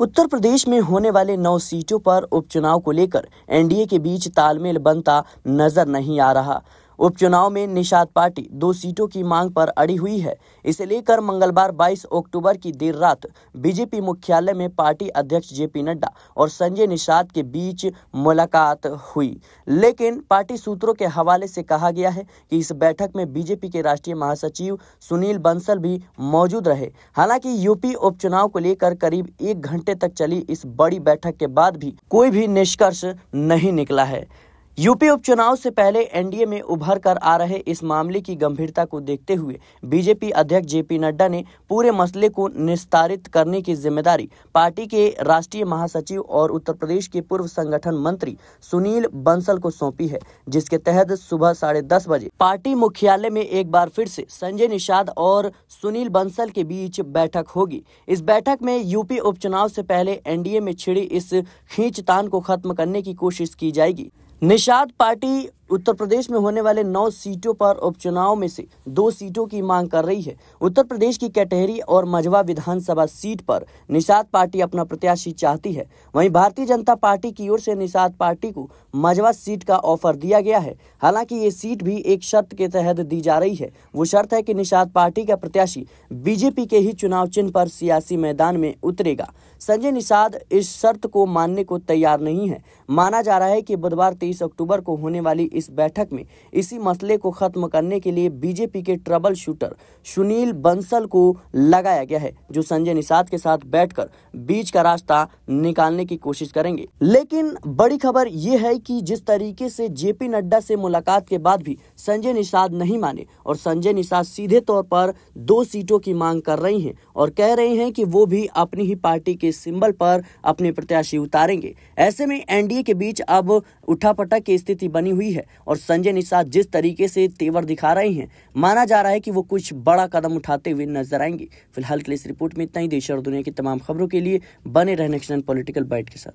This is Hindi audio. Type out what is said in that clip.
उत्तर प्रदेश में होने वाले नौ सीटों पर उपचुनाव को लेकर एनडीए के बीच तालमेल बनता नजर नहीं आ रहा उपचुनाव में निषाद पार्टी दो सीटों की मांग पर अड़ी हुई है इसे लेकर मंगलवार 22 अक्टूबर की देर रात बीजेपी मुख्यालय में पार्टी अध्यक्ष जेपी नड्डा और संजय निषाद के बीच मुलाकात हुई लेकिन पार्टी सूत्रों के हवाले से कहा गया है कि इस बैठक में बीजेपी के राष्ट्रीय महासचिव सुनील बंसल भी मौजूद रहे हालांकि यूपी उपचुनाव को लेकर करीब एक घंटे तक चली इस बड़ी बैठक के बाद भी कोई भी निष्कर्ष नहीं निकला है यूपी उपचुनाव से पहले एनडीए में उभर कर आ रहे इस मामले की गंभीरता को देखते हुए बीजेपी अध्यक्ष जेपी नड्डा ने पूरे मसले को निस्तारित करने की जिम्मेदारी पार्टी के राष्ट्रीय महासचिव और उत्तर प्रदेश के पूर्व संगठन मंत्री सुनील बंसल को सौंपी है जिसके तहत सुबह साढ़े दस बजे पार्टी मुख्यालय में एक बार फिर से संजय निषाद और सुनील बंसल के बीच बैठक होगी इस बैठक में यूपी उपचुनाव से पहले एनडीए में छिड़ी इस खींचतान को खत्म करने की कोशिश की जाएगी निषाद पार्टी उत्तर प्रदेश में होने वाले नौ सीटों पर उपचुनाव में से दो सीटों की मांग कर रही है उत्तर प्रदेश की कटहरी और मझवा विधानसभा सीट पर निषाद पार्टी अपना प्रत्याशी चाहती है वहीं भारतीय जनता पार्टी की ओर से निषाद पार्टी को मझवा सीट का ऑफर दिया गया है हालांकि ये सीट भी एक शर्त के तहत दी जा रही है वो शर्त है कि निषाद पार्टी का प्रत्याशी बीजेपी के ही चुनाव चिन्ह पर सियासी मैदान में उतरेगा संजय निषाद इस शर्त को मानने को तैयार नहीं है माना जा रहा है कि बुधवार तेईस अक्टूबर को होने वाली इस बैठक में इसी मसले को खत्म करने के लिए बीजेपी के ट्रबल शूटर सुनील बंसल को लगाया गया है जो संजय निषाद के साथ बैठकर बीच का रास्ता निकालने की कोशिश करेंगे लेकिन बड़ी खबर ये है कि जिस तरीके से जेपी नड्डा से मुलाकात के बाद भी संजय निषाद नहीं माने और संजय निषाद सीधे तौर पर दो सीटों की मांग कर रही हैं और कह रहे हैं कि वो भी अपनी ही पार्टी के सिंबल पर अपने प्रत्याशी उतारेंगे ऐसे में एनडीए के बीच अब उठापटक की स्थिति बनी हुई है और संजय निषाद जिस तरीके से तेवर दिखा रहे हैं माना जा रहा है कि वो कुछ बड़ा कदम उठाते हुए नजर आएंगे फिलहाल के लिए इस रिपोर्ट में इतना ही देश और दुनिया की तमाम खबरों के लिए बने रहने पॉलिटिकल बाइट के साथ